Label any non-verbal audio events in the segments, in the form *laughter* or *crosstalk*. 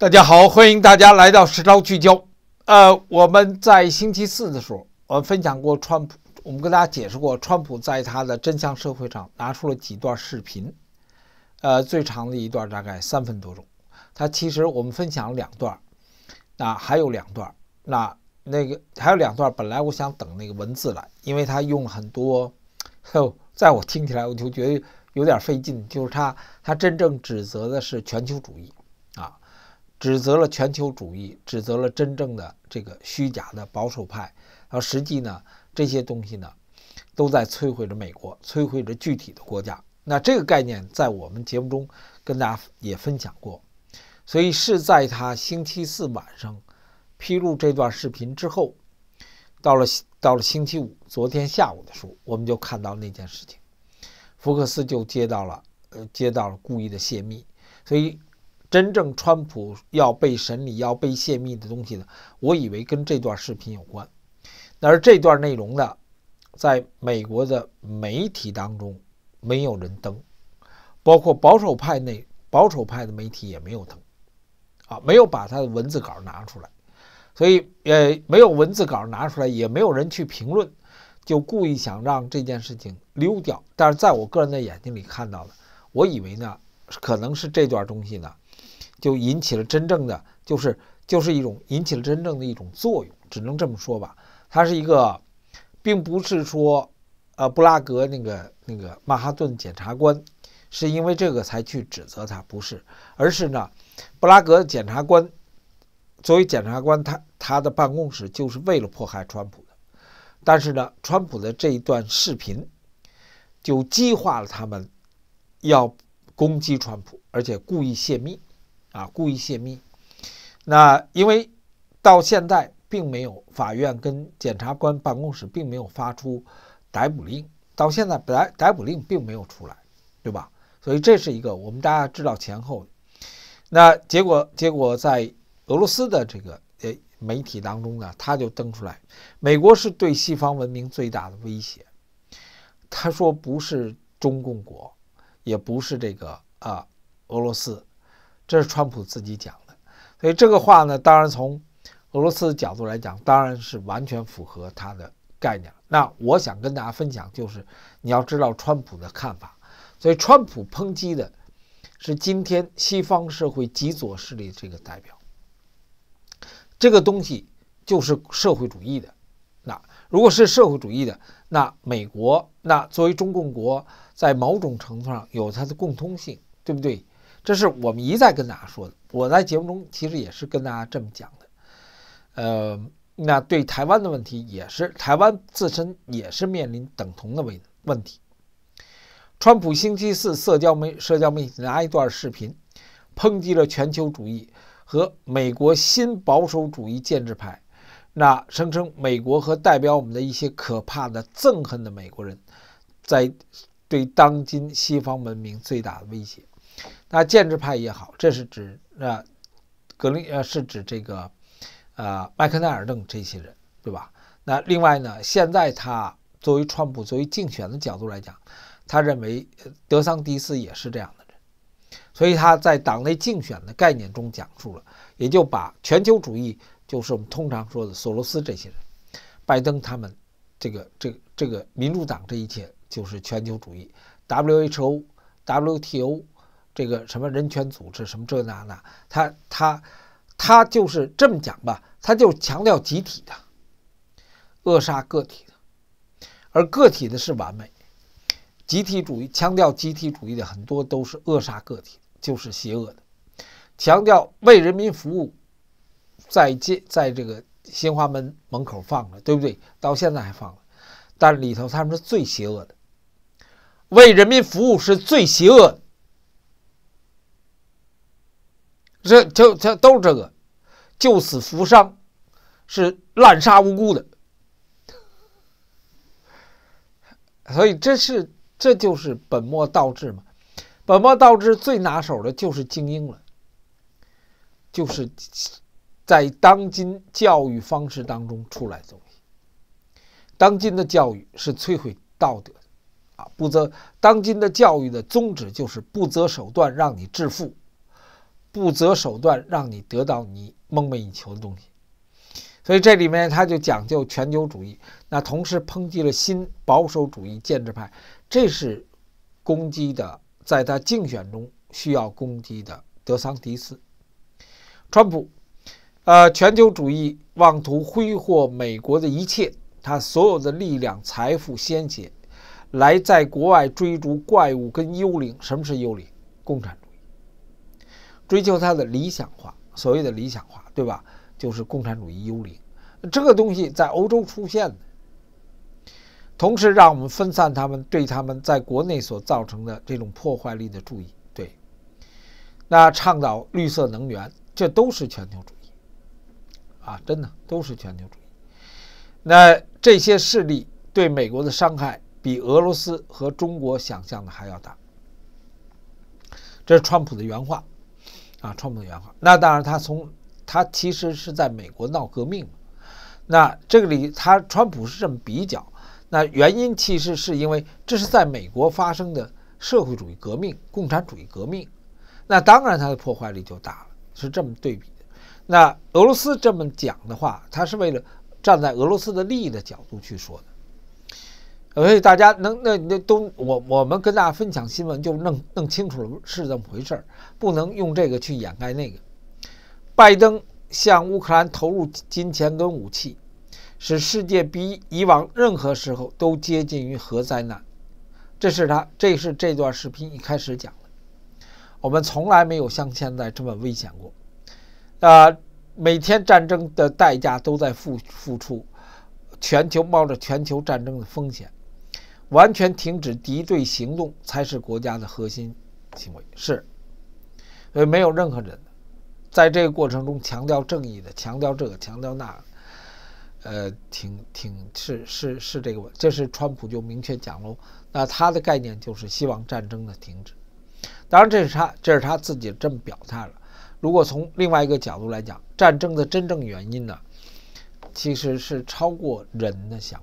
大家好，欢迎大家来到时招聚焦。呃，我们在星期四的时候，我们分享过川普，我们跟大家解释过川普在他的真相社会上拿出了几段视频，呃，最长的一段大概三分多钟。他其实我们分享了两段，那还有两段，那那个还有两段。本来我想等那个文字来，因为他用了很多，在我听起来我就觉得有点费劲。就是他，他真正指责的是全球主义。指责了全球主义，指责了真正的这个虚假的保守派，然后实际呢，这些东西呢，都在摧毁着美国，摧毁着具体的国家。那这个概念在我们节目中跟大家也分享过，所以是在他星期四晚上披露这段视频之后，到了到了星期五昨天下午的时候，我们就看到那件事情，福克斯就接到了呃接到了故意的泄密，所以。真正川普要被审理、要被泄密的东西呢？我以为跟这段视频有关。但是这段内容呢，在美国的媒体当中没有人登，包括保守派内保守派的媒体也没有登，啊，没有把他的文字稿拿出来，所以呃，没有文字稿拿出来，也没有人去评论，就故意想让这件事情溜掉。但是在我个人的眼睛里看到了，我以为呢，可能是这段东西呢。就引起了真正的，就是就是一种引起了真正的一种作用，只能这么说吧。它是一个，并不是说，呃，布拉格那个那个曼哈顿检察官是因为这个才去指责他，不是，而是呢，布拉格检察官作为检察官，他他的办公室就是为了迫害川普的。但是呢，川普的这一段视频就激化了他们要攻击川普，而且故意泄密。啊，故意泄密。那因为到现在并没有法院跟检察官办公室并没有发出逮捕令，到现在逮来逮捕令并没有出来，对吧？所以这是一个我们大家知道前后。那结果结果在俄罗斯的这个诶媒体当中呢，他就登出来，美国是对西方文明最大的威胁。他说不是中共国，也不是这个啊俄罗斯。这是川普自己讲的，所以这个话呢，当然从俄罗斯的角度来讲，当然是完全符合他的概念。那我想跟大家分享，就是你要知道川普的看法。所以川普抨击的是今天西方社会极左势力这个代表，这个东西就是社会主义的。那如果是社会主义的，那美国那作为中共国，在某种程度上有它的共通性，对不对？这是我们一再跟大家说的，我在节目中其实也是跟大家这么讲的。呃，那对台湾的问题也是，台湾自身也是面临等同的问问题。川普星期四社交媒社交媒体拿一段视频，抨击了全球主义和美国新保守主义建制派，那声称美国和代表我们的一些可怕的憎恨的美国人，在对当今西方文明最大的威胁。那建制派也好，这是指那格林，呃，是指这个呃麦克奈尔邓这些人，对吧？那另外呢，现在他作为川普作为竞选的角度来讲，他认为德桑迪斯也是这样的人，所以他在党内竞选的概念中讲述了，也就把全球主义，就是我们通常说的索罗斯这些人、拜登他们这个这个、这个民主党这一切就是全球主义，W H O、W T O。这个什么人权组织，什么这那那，他他他就是这么讲吧，他就强调集体的，扼杀个体的，而个体的是完美。集体主义强调集体主义的很多都是扼杀个体，就是邪恶的。强调为人民服务，在这在这个新华门门口放了，对不对？到现在还放着，但里头他们是最邪恶的。为人民服务是最邪恶的。这就这都是这个，救死扶伤，是滥杀无辜的，所以这是这就是本末倒置嘛。本末倒置最拿手的就是精英了，就是在当今教育方式当中出来的东西。当今的教育是摧毁道德的，啊，不择当今的教育的宗旨就是不择手段让你致富。不择手段让你得到你梦寐以求的东西，所以这里面他就讲究全球主义，那同时抨击了新保守主义建制派，这是攻击的，在他竞选中需要攻击的德桑迪斯、川普，呃，全球主义妄图挥霍美国的一切，他所有的力量、财富、鲜血，来在国外追逐怪物跟幽灵。什么是幽灵？共产主义。追求他的理想化，所谓的理想化，对吧？就是共产主义幽灵，这个东西在欧洲出现，的，同时让我们分散他们对他们在国内所造成的这种破坏力的注意。对，那倡导绿色能源，这都是全球主义，啊，真的都是全球主义。那这些势力对美国的伤害，比俄罗斯和中国想象的还要大。这是川普的原话。啊，川普的原话，那当然他从他其实是在美国闹革命，那这个里他川普是这么比较，那原因其实是因为这是在美国发生的社会主义革命、共产主义革命，那当然它的破坏力就大了，是这么对比的。那俄罗斯这么讲的话，他是为了站在俄罗斯的利益的角度去说的。所以大家能那那都我我们跟大家分享新闻，就弄弄清楚了是这么回事儿，不能用这个去掩盖那个。拜登向乌克兰投入金钱跟武器，使世界比以往任何时候都接近于核灾难。这是他这是这段视频一开始讲的。我们从来没有像现在这么危险过。啊，每天战争的代价都在付付出，全球冒着全球战争的风险。完全停止敌对行动才是国家的核心行为，是，所以没有任何人在这个过程中强调正义的，强调这个，强调那，呃，挺挺是是是这个，这是川普就明确讲喽。那他的概念就是希望战争的停止。当然，这是他这是他自己这么表态了。如果从另外一个角度来讲，战争的真正原因呢，其实是超过人的想。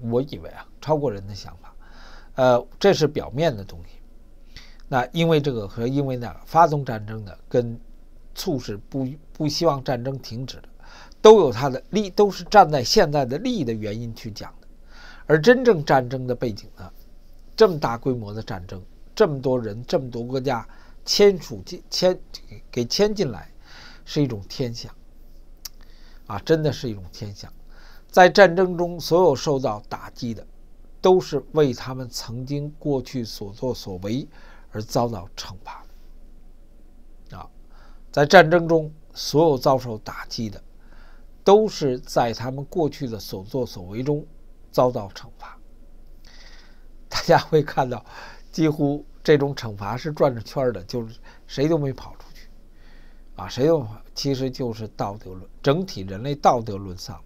我以为啊，超过人的想法，呃，这是表面的东西。那因为这个和因为呢，发动战争的跟促使不不希望战争停止的，都有它的利，都是站在现在的利益的原因去讲的。而真正战争的背景呢，这么大规模的战争，这么多人，这么多国家签署进签给签进来，是一种天象啊，真的是一种天象。在战争中，所有受到打击的，都是为他们曾经过去所作所为而遭到惩罚。啊，在战争中，所有遭受打击的，都是在他们过去的所作所为中遭到惩罚。大家会看到，几乎这种惩罚是转着圈的，就是谁都没跑出去。啊，谁都跑，其实就是道德论整体人类道德沦丧。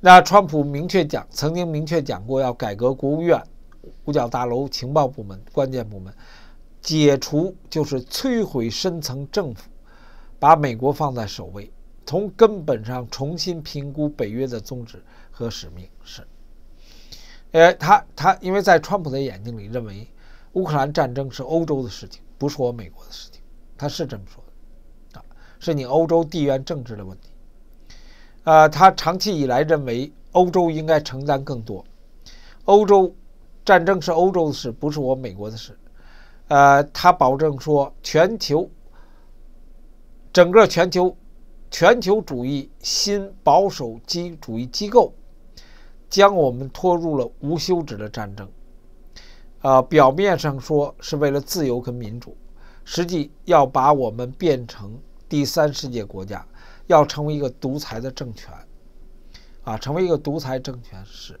那川普明确讲，曾经明确讲过要改革国务院、五角大楼、情报部门、关键部门，解除就是摧毁深层政府，把美国放在首位，从根本上重新评估北约的宗旨和使命。是，呃，他他因为在川普的眼睛里，认为乌克兰战争是欧洲的事情，不是我美国的事情，他是这么说的啊，是你欧洲地缘政治的问题。呃，他长期以来认为欧洲应该承担更多。欧洲战争是欧洲的事，不是我美国的事。呃，他保证说，全球整个全球全球主义新保守机主义机构将我们拖入了无休止的战争。呃，表面上说是为了自由跟民主，实际要把我们变成第三世界国家。要成为一个独裁的政权，啊，成为一个独裁政权是，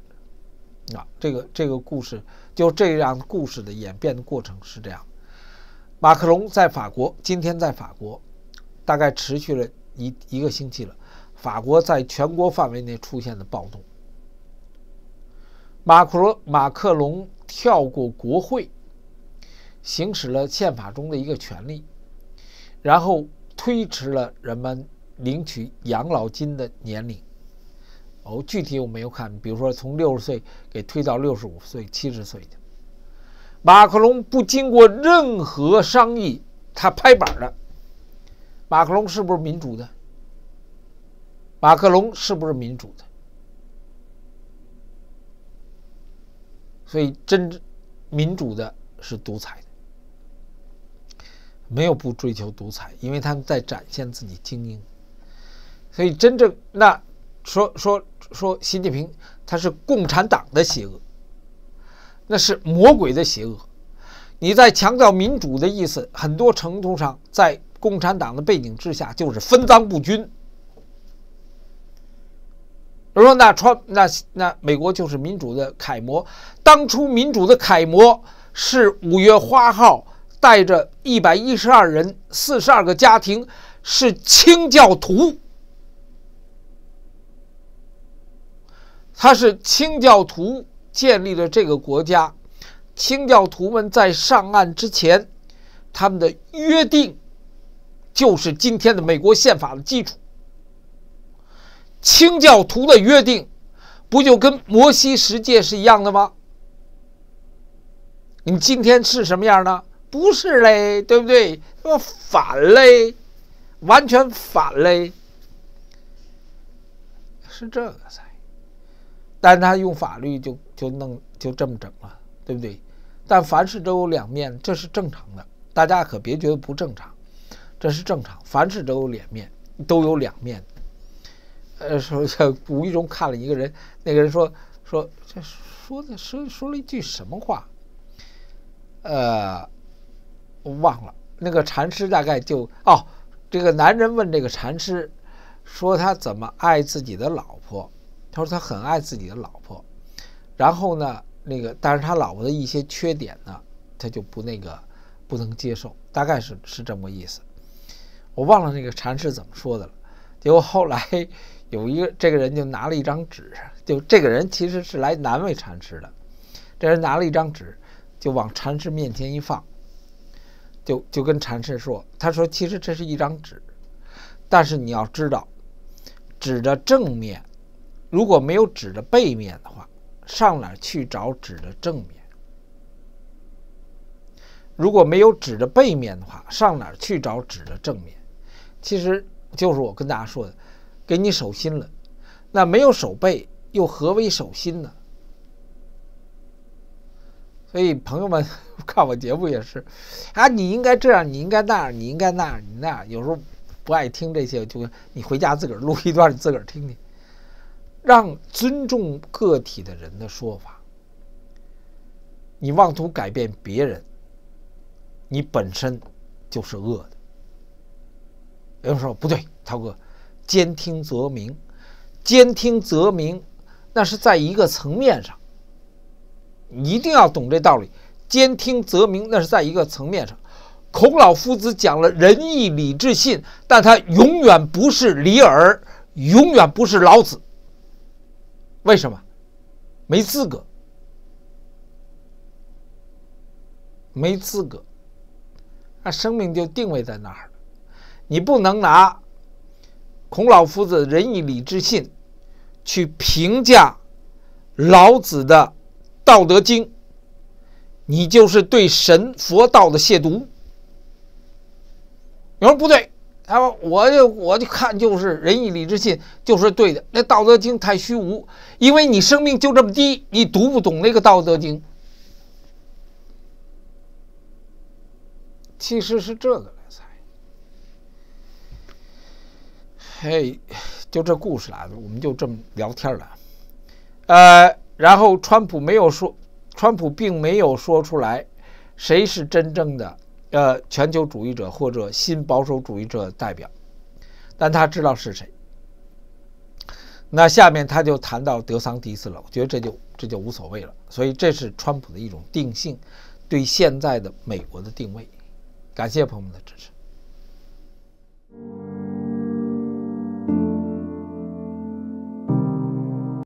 啊，这个这个故事就这样，故事的演变的过程是这样。马克龙在法国，今天在法国，大概持续了一一个星期了。法国在全国范围内出现的暴动，马克龙马克龙跳过国会，行使了宪法中的一个权利，然后推迟了人们。领取养老金的年龄，哦，具体我没有看。比如说，从六十岁给推到六十五岁、七十岁的。马克龙不经过任何商议，他拍板了。马克龙是不是民主的？马克龙是不是民主的？所以，真民主的是独裁，的，没有不追求独裁，因为他们在展现自己精英。所以，真正那说说说习近平，他是共产党的邪恶，那是魔鬼的邪恶。你在强调民主的意思，很多程度上在共产党的背景之下，就是分赃不均。我说那川那那美国就是民主的楷模，当初民主的楷模是五月花号，带着一百一十二人、四十二个家庭，是清教徒。他是清教徒建立了这个国家，清教徒们在上岸之前，他们的约定，就是今天的美国宪法的基础。清教徒的约定，不就跟摩西十诫是一样的吗？你今天是什么样呢？不是嘞，对不对？我反嘞，完全反嘞，是这个噻。但他用法律就就弄就这么整了，对不对？但凡事都有两面，这是正常的，大家可别觉得不正常，这是正常，凡事都有脸面，都有两面。呃，说无意中看了一个人，那个人说说这说的说说了一句什么话？呃，我忘了。那个禅师大概就哦，这个男人问这个禅师说他怎么爱自己的老婆。他说他很爱自己的老婆，然后呢，那个但是他老婆的一些缺点呢，他就不那个不能接受，大概是是这么意思。我忘了那个禅师怎么说的了。结果后来有一个这个人就拿了一张纸，就这个人其实是来难为禅师的。这人拿了一张纸，就往禅师面前一放，就就跟禅师说：“他说其实这是一张纸，但是你要知道纸的正面。”如果没有纸的背面的话，上哪去找纸的正面？如果没有纸的背面的话，上哪去找纸的正面？其实就是我跟大家说的，给你手心了，那没有手背又何为手心呢？所以朋友们 *laughs* 看我节目也是啊，你应该这样，你应该那样，你应该那样，你那样。有时候不爱听这些，就你回家自个儿录一段，你自个儿听听。让尊重个体的人的说法，你妄图改变别人，你本身就是恶的。有人说不对，涛哥，兼听则明，兼听则明，那是在一个层面上。你一定要懂这道理，兼听则明，那是在一个层面上。孔老夫子讲了仁义礼智信，但他永远不是李耳，永远不是老子。为什么？没资格，没资格，那生命就定位在那儿了。你不能拿孔老夫子仁义礼智信去评价老子的《道德经》，你就是对神佛道的亵渎。有人不对。他说：“我就我就看，就是仁义礼智信，就是对的。那《道德经》太虚无，因为你生命就这么低，你读不懂那个《道德经》。其实是这个来猜。嘿，就这故事来了，我们就这么聊天了。呃，然后川普没有说，川普并没有说出来谁是真正的。”的全球主义者或者新保守主义者代表，但他知道是谁。那下面他就谈到德桑迪斯了，我觉得这就这就无所谓了。所以这是川普的一种定性，对现在的美国的定位。感谢朋友们的支持。